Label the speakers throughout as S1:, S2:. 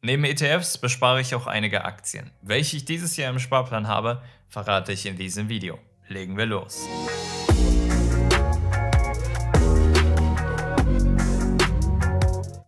S1: Neben ETFs bespare ich auch einige Aktien. Welche ich dieses Jahr im Sparplan habe, verrate ich in diesem Video. Legen wir los.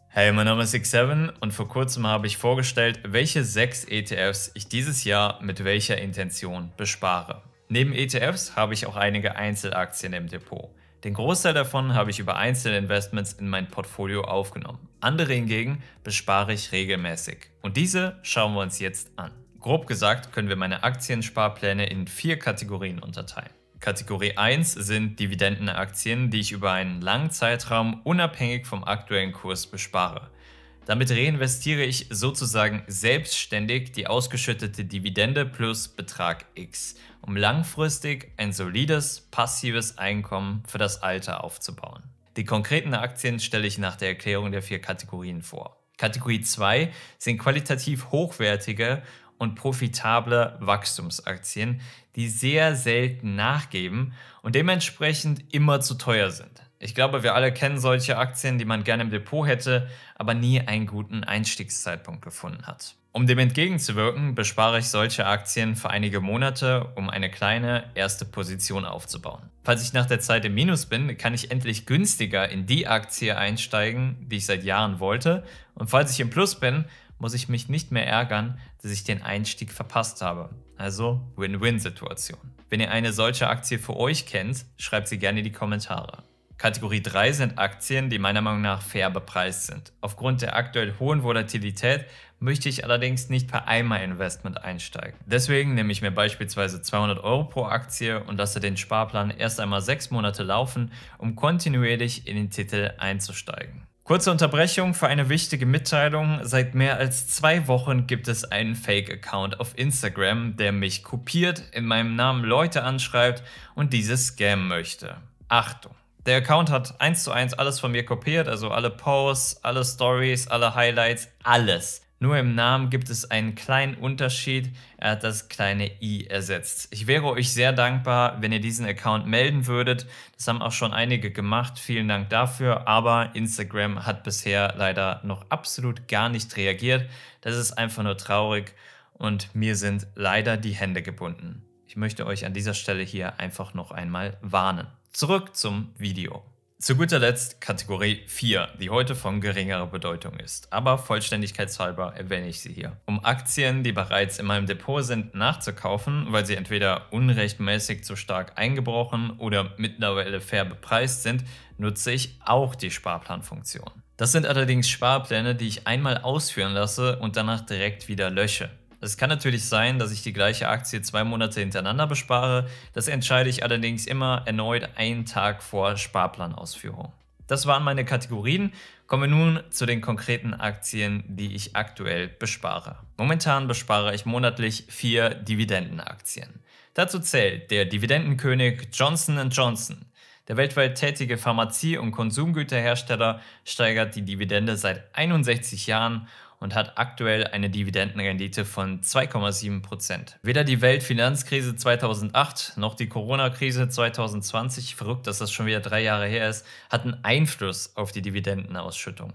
S1: Hey, mein Name ist X7 und vor kurzem habe ich vorgestellt, welche sechs ETFs ich dieses Jahr mit welcher Intention bespare. Neben ETFs habe ich auch einige Einzelaktien im Depot. Den Großteil davon habe ich über einzelne Investments in mein Portfolio aufgenommen. Andere hingegen bespare ich regelmäßig. Und diese schauen wir uns jetzt an. Grob gesagt können wir meine Aktiensparpläne in vier Kategorien unterteilen. Kategorie 1 sind Dividendenaktien, die ich über einen langen Zeitraum unabhängig vom aktuellen Kurs bespare. Damit reinvestiere ich sozusagen selbstständig die ausgeschüttete Dividende plus Betrag X, um langfristig ein solides, passives Einkommen für das Alter aufzubauen. Die konkreten Aktien stelle ich nach der Erklärung der vier Kategorien vor. Kategorie 2 sind qualitativ hochwertige und profitable Wachstumsaktien, die sehr selten nachgeben und dementsprechend immer zu teuer sind. Ich glaube, wir alle kennen solche Aktien, die man gerne im Depot hätte, aber nie einen guten Einstiegszeitpunkt gefunden hat. Um dem entgegenzuwirken, bespare ich solche Aktien für einige Monate, um eine kleine erste Position aufzubauen. Falls ich nach der Zeit im Minus bin, kann ich endlich günstiger in die Aktie einsteigen, die ich seit Jahren wollte. Und falls ich im Plus bin, muss ich mich nicht mehr ärgern, dass ich den Einstieg verpasst habe. Also Win-Win-Situation. Wenn ihr eine solche Aktie für euch kennt, schreibt sie gerne in die Kommentare. Kategorie 3 sind Aktien, die meiner Meinung nach fair bepreist sind. Aufgrund der aktuell hohen Volatilität möchte ich allerdings nicht per einmal Investment einsteigen. Deswegen nehme ich mir beispielsweise 200 Euro pro Aktie und lasse den Sparplan erst einmal 6 Monate laufen, um kontinuierlich in den Titel einzusteigen. Kurze Unterbrechung für eine wichtige Mitteilung. Seit mehr als zwei Wochen gibt es einen Fake-Account auf Instagram, der mich kopiert, in meinem Namen Leute anschreibt und diese scammen möchte. Achtung! der Account hat eins zu eins alles von mir kopiert, also alle Posts, alle Stories, alle Highlights, alles. Nur im Namen gibt es einen kleinen Unterschied. Er hat das kleine i ersetzt. Ich wäre euch sehr dankbar, wenn ihr diesen Account melden würdet. Das haben auch schon einige gemacht. Vielen Dank dafür. Aber Instagram hat bisher leider noch absolut gar nicht reagiert. Das ist einfach nur traurig und mir sind leider die Hände gebunden. Ich möchte euch an dieser Stelle hier einfach noch einmal warnen. Zurück zum Video. Zu guter Letzt Kategorie 4, die heute von geringerer Bedeutung ist, aber vollständigkeitshalber erwähne ich sie hier. Um Aktien, die bereits in meinem Depot sind, nachzukaufen, weil sie entweder unrechtmäßig zu stark eingebrochen oder mittlerweile fair bepreist sind, nutze ich auch die Sparplanfunktion. Das sind allerdings Sparpläne, die ich einmal ausführen lasse und danach direkt wieder lösche. Es kann natürlich sein, dass ich die gleiche Aktie zwei Monate hintereinander bespare. Das entscheide ich allerdings immer erneut einen Tag vor Sparplanausführung. Das waren meine Kategorien. Kommen wir nun zu den konkreten Aktien, die ich aktuell bespare. Momentan bespare ich monatlich vier Dividendenaktien. Dazu zählt der Dividendenkönig Johnson Johnson. Der weltweit tätige Pharmazie- und Konsumgüterhersteller steigert die Dividende seit 61 Jahren und hat aktuell eine Dividendenrendite von 2,7 Prozent. Weder die Weltfinanzkrise 2008 noch die Corona-Krise 2020, verrückt, dass das schon wieder drei Jahre her ist, hatten Einfluss auf die Dividendenausschüttung.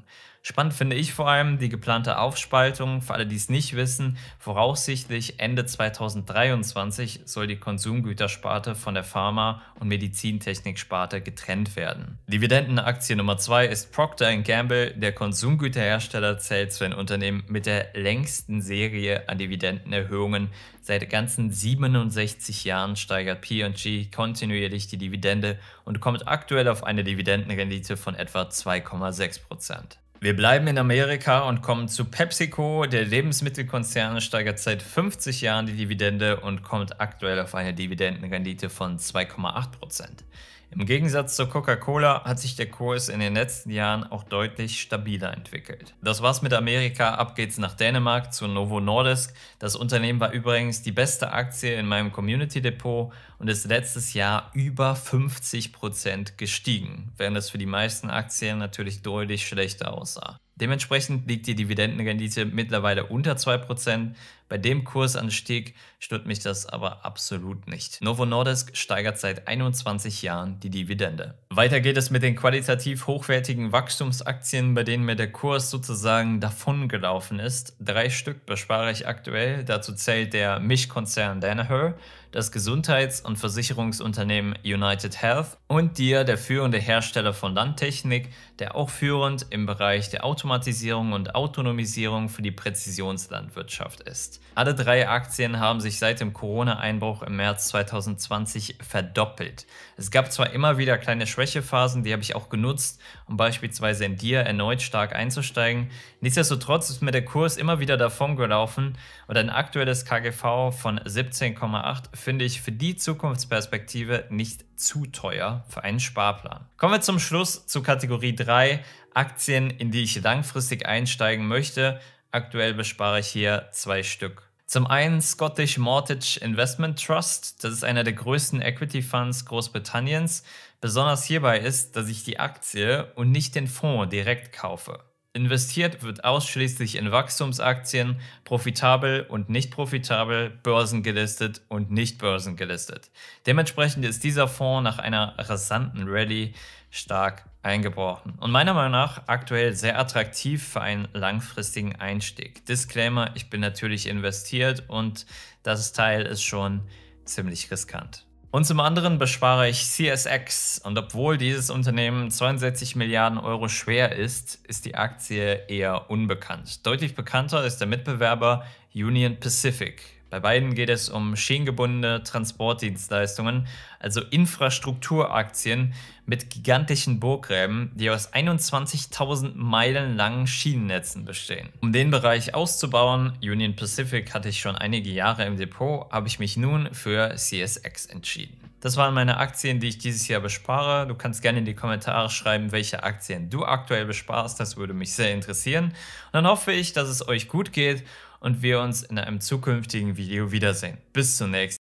S1: Spannend finde ich vor allem die geplante Aufspaltung. Für alle, die es nicht wissen, voraussichtlich Ende 2023 soll die Konsumgütersparte von der Pharma- und Medizintechniksparte getrennt werden. Dividendenaktie Nummer 2 ist Procter Gamble. Der Konsumgüterhersteller zählt zu den Unternehmen mit der längsten Serie an Dividendenerhöhungen. Seit ganzen 67 Jahren steigert P&G kontinuierlich die Dividende und kommt aktuell auf eine Dividendenrendite von etwa 2,6 Prozent. Wir bleiben in Amerika und kommen zu PepsiCo. Der Lebensmittelkonzern steigert seit 50 Jahren die Dividende und kommt aktuell auf eine Dividendenrendite von 2,8 Prozent. Im Gegensatz zur Coca-Cola hat sich der Kurs in den letzten Jahren auch deutlich stabiler entwickelt. Das war's mit Amerika, ab geht's nach Dänemark zu Novo Nordisk. Das Unternehmen war übrigens die beste Aktie in meinem Community Depot und ist letztes Jahr über 50% gestiegen, während es für die meisten Aktien natürlich deutlich schlechter aussah. Dementsprechend liegt die Dividendenrendite mittlerweile unter 2%, bei dem Kursanstieg stört mich das aber absolut nicht. Novo Nordisk steigert seit 21 Jahren die Dividende. Weiter geht es mit den qualitativ hochwertigen Wachstumsaktien, bei denen mir der Kurs sozusagen davongelaufen ist. Drei Stück bespare ich aktuell. Dazu zählt der Mischkonzern Danaher, das Gesundheits- und Versicherungsunternehmen United Health und dir, der führende Hersteller von Landtechnik, der auch führend im Bereich der Automatisierung und Autonomisierung für die Präzisionslandwirtschaft ist. Alle drei Aktien haben sich seit dem Corona-Einbruch im März 2020 verdoppelt. Es gab zwar immer wieder kleine Schwächephasen, die habe ich auch genutzt, um beispielsweise in dir erneut stark einzusteigen. Nichtsdestotrotz ist mir der Kurs immer wieder davon gelaufen und ein aktuelles KGV von 17,8 finde ich für die Zukunftsperspektive nicht zu teuer für einen Sparplan. Kommen wir zum Schluss zu Kategorie 3, Aktien, in die ich langfristig einsteigen möchte. Aktuell bespare ich hier zwei Stück. Zum einen Scottish Mortgage Investment Trust. Das ist einer der größten Equity Funds Großbritanniens. Besonders hierbei ist, dass ich die Aktie und nicht den Fonds direkt kaufe. Investiert wird ausschließlich in Wachstumsaktien, profitabel und nicht profitabel, börsengelistet und nicht börsengelistet. Dementsprechend ist dieser Fonds nach einer rasanten Rallye stark eingebrochen. Und meiner Meinung nach aktuell sehr attraktiv für einen langfristigen Einstieg. Disclaimer, ich bin natürlich investiert und das Teil ist schon ziemlich riskant. Und zum anderen bespare ich CSX und obwohl dieses Unternehmen 62 Milliarden Euro schwer ist, ist die Aktie eher unbekannt. Deutlich bekannter ist der Mitbewerber Union Pacific. Bei beiden geht es um schienengebundene Transportdienstleistungen, also Infrastrukturaktien mit gigantischen Burggräben, die aus 21.000 Meilen langen Schienennetzen bestehen. Um den Bereich auszubauen, Union Pacific hatte ich schon einige Jahre im Depot, habe ich mich nun für CSX entschieden. Das waren meine Aktien, die ich dieses Jahr bespare. Du kannst gerne in die Kommentare schreiben, welche Aktien du aktuell besparst. Das würde mich sehr interessieren. Und dann hoffe ich, dass es euch gut geht und wir uns in einem zukünftigen Video wiedersehen. Bis zum nächsten Mal.